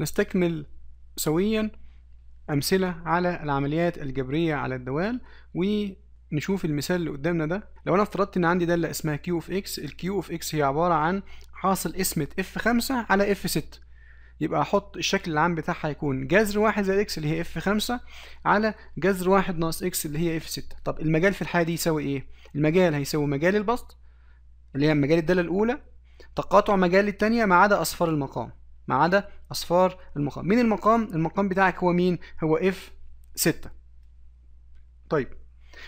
نستكمل سويا أمثلة على العمليات الجبرية على الدوال ونشوف المثال اللي قدامنا ده لو أنا افترضت إن عندي دالة اسمها Q of X ال Q of X هي عبارة عن حاصل قسمة F5 على F6 يبقى أحط الشكل العام بتاعها هيكون جذر واحد زائد X اللي هي F5 على جذر واحد ناقص X اللي هي F6 طب المجال في الحالة دي يساوي إيه؟ المجال هيساوي مجال البسط اللي هي مجال الدالة الأولى تقاطع مجال التانية ما عدا أصفار المقام ما عدا اصفار المقام مين المقام المقام بتاعك هو مين هو اف 6 طيب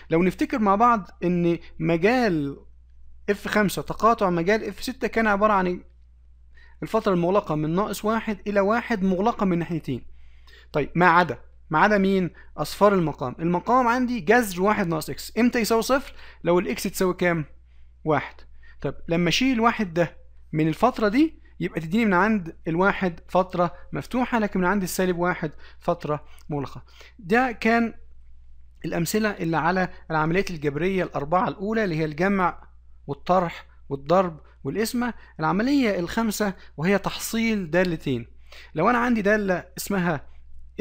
لو نفتكر مع بعض ان مجال اف 5 تقاطع مجال اف 6 كان عباره عن الفتره المغلقه من ناقص واحد الى واحد مغلقه من ناحيتين طيب ما عدا ما عدا مين اصفار المقام المقام عندي جذر واحد ناقص اكس امتى يساوي صفر لو الاكس تساوي كام واحد طب لما اشيل واحد ده من الفتره دي يبقى تديني من عند الواحد فترة مفتوحة لكن من عند السالب واحد فترة مغلقة ده كان الأمثلة اللي على العمليات الجبرية الأربعة الأولى اللي هي الجمع والطرح والضرب والقسمة العملية الخامسة وهي تحصيل دالتين لو أنا عندي دالة اسمها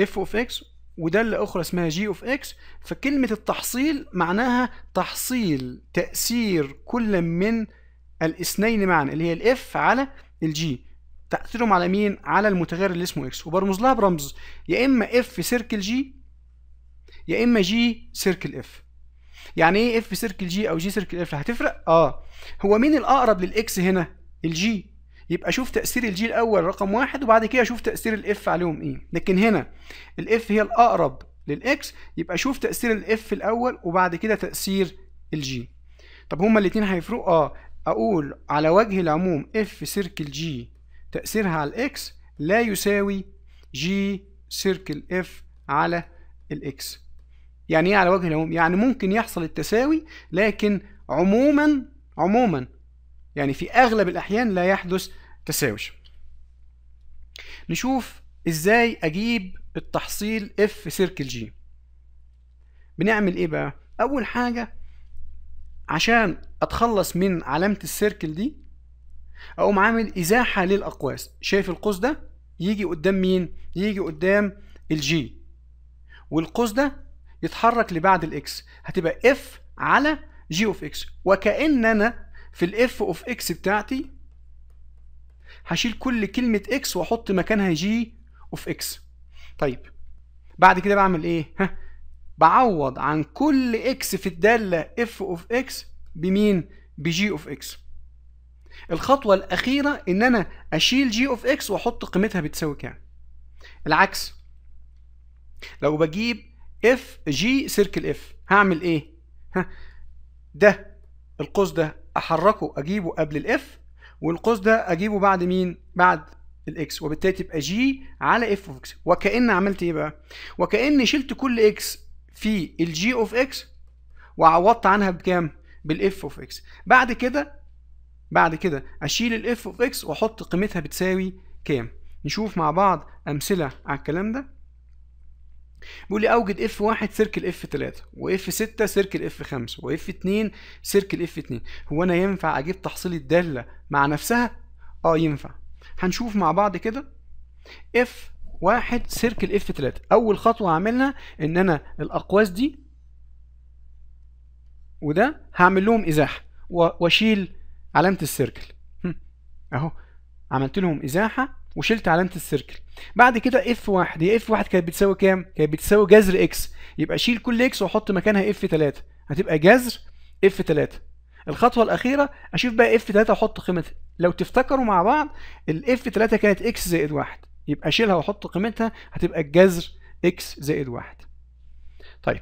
f of x ودالة أخرى اسمها g of x فكلمة التحصيل معناها تحصيل تأثير كل من الاثنين معا اللي هي الاف على الجي تاثيرهم على مين على المتغير اللي اسمه اكس وبرمز لها برمز يا اما اف سيركل جي يا اما جي سيركل اف يعني ايه اف سيركل جي او جي سيركل اف هتفرق اه هو مين الاقرب للاكس هنا الجي يبقى شوف تاثير الجي الاول رقم واحد وبعد كده شوف تاثير الاف عليهم ايه لكن هنا الاف هي الاقرب للاكس يبقى شوف تاثير الاف الاول وبعد كده تاثير الجي طب هما الاثنين هيفرقوا اه أقول على وجه العموم F سيركل G تأثيرها على الإكس لا يساوي G سيركل F على الإكس يعني إيه على وجه العموم؟ يعني ممكن يحصل التساوي لكن عموما عموما يعني في أغلب الأحيان لا يحدث تساوي نشوف إزاي أجيب التحصيل F سيركل G بنعمل إيه بقى؟ أول حاجة عشان اتخلص من علامة السيركل دي اقوم عامل ازاحة للاقواس شايف القوس ده يجي قدام مين يجي قدام الجي والقوس ده يتحرك لبعد الاكس هتبقى اف على جي اوف اكس وكأن انا في الاف اوف اكس بتاعتي هشيل كل كلمة اكس واحط مكانها جي اوف اكس طيب بعد كده بعمل ايه ها بعوض عن كل اكس في الدالة اف اوف اكس بمين؟ بجي اوف اكس الخطوة الأخيرة إن أنا أشيل جي اوف اكس وأحط قيمتها بتساوي كام العكس لو بجيب اف جي سيركل اف هعمل ايه؟ ها ده القوس ده احركه اجيبه قبل الاف والقوس ده اجيبه بعد مين؟ بعد الاكس وبالتالي تبقى جي على اف اوف اكس وكأن عملت ايه بقى؟ وكأن شلت كل اكس في الجي اوف اكس وعوضت عنها بكام؟ بالاف اوف اكس بعد كده بعد كده اشيل الاف اوف اكس واحط قيمتها بتساوي كام نشوف مع بعض امثله على الكلام ده بيقول لي اوجد اف 1 سيركل اف 3 واف 6 سيركل اف 5 واف 2 سيركل اف 2 هو انا ينفع اجيب تحصيل الداله مع نفسها اه ينفع هنشوف مع بعض كده اف واحد سيركل اف 3 اول خطوه هعملها ان انا الاقواس دي وده هعمل لهم ازاحه واشيل علامه السيركل اهو عملت لهم ازاحه وشلت علامه السيركل بعد كده اف 1 هي اف 1 كانت بتساوي كام كانت بتساوي جذر اكس يبقى شيل كل اكس واحط مكانها اف 3 هتبقى جذر اف 3 الخطوه الاخيره اشوف بقى اف 3 واحط قيمتها لو تفتكروا مع بعض الاف 3 كانت اكس زائد 1 يبقى شيلها واحط قيمتها هتبقى الجذر اكس زائد 1 طيب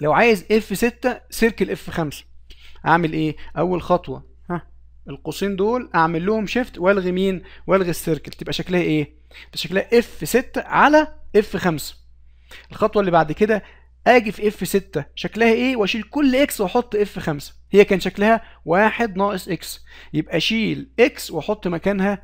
لو عايز اف 6 سيركل اف 5 اعمل ايه اول خطوه ها القوسين دول اعمل لهم شيفت والغي مين والغي السيركل تبقى شكلها ايه شكلها اف 6 على اف 5 الخطوه اللي بعد كده اجي في اف 6 شكلها ايه واشيل كل اكس واحط اف 5 هي كان شكلها 1 ناقص اكس يبقى اشيل اكس واحط مكانها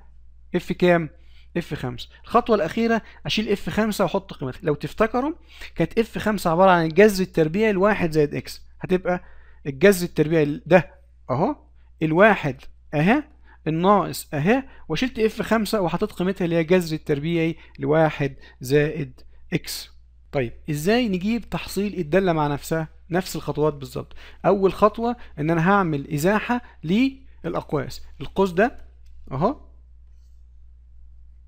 اف كام اف 5 الخطوه الاخيره اشيل اف 5 واحط قيمتها لو تفتكروا كانت اف 5 عباره عن الجذر التربيعي لواحد زائد اكس هتبقى الجذر التربيعي ده اهو الواحد اهي الناقص اهي وشلت اف 5 وحطيت قيمتها اللي هي الجذر التربيعي لواحد زائد اكس طيب ازاي نجيب تحصيل الداله مع نفسها نفس الخطوات بالظبط اول خطوه ان انا هعمل ازاحه للاقواس القوس ده اهو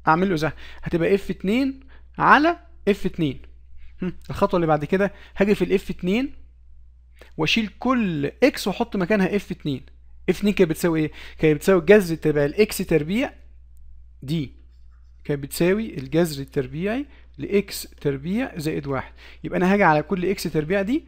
اعمل له زها هتبقي اف F2 علي اف F2 الخطوه اللي بعد كده هاجي في الاف 2 واشيل كل اكس واحط مكانها اف 2 اف 2 كانت بتساوي ايه كانت بتساوي الجذر التربيعي الاكس تربيع دي كانت بتساوي الجذر التربيعي لاكس تربيع زائد واحد يبقى انا هاجي على كل اكس تربيع دي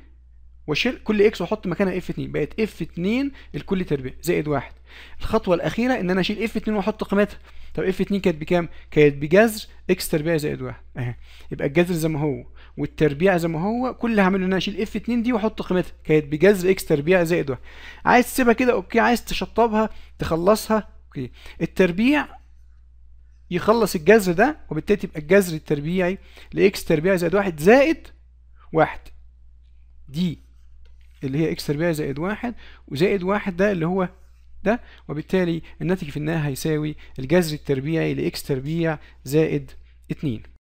واشيل كل اكس واحط مكانها اف 2 بقت اف 2 الكل تربيع زائد واحد الخطوه الاخيره ان انا اشيل اف 2 واحط قيمتها طب اف 2 كانت بكام كانت بجذر اكس تربيع زائد واحد اهي يبقى الجذر زي ما هو والتربيع زي ما هو كل اللي هعمله ان انا اشيل اف 2 دي واحط قيمتها كانت بجذر اكس تربيع زائد واحد عايز تسيبها كده اوكي عايز تشطبها تخلصها اوكي التربيع يخلص الجذر ده وبالتالي تبقى الجذر التربيعي لاكس تربيع زائد واحد زائد واحد دي اللي هي اكس تربيع زائد واحد وزائد واحد ده اللي هو ده وبالتالي الناتج في النهاية هيساوي الجذر التربيعي لإكس تربيع زائد اتنين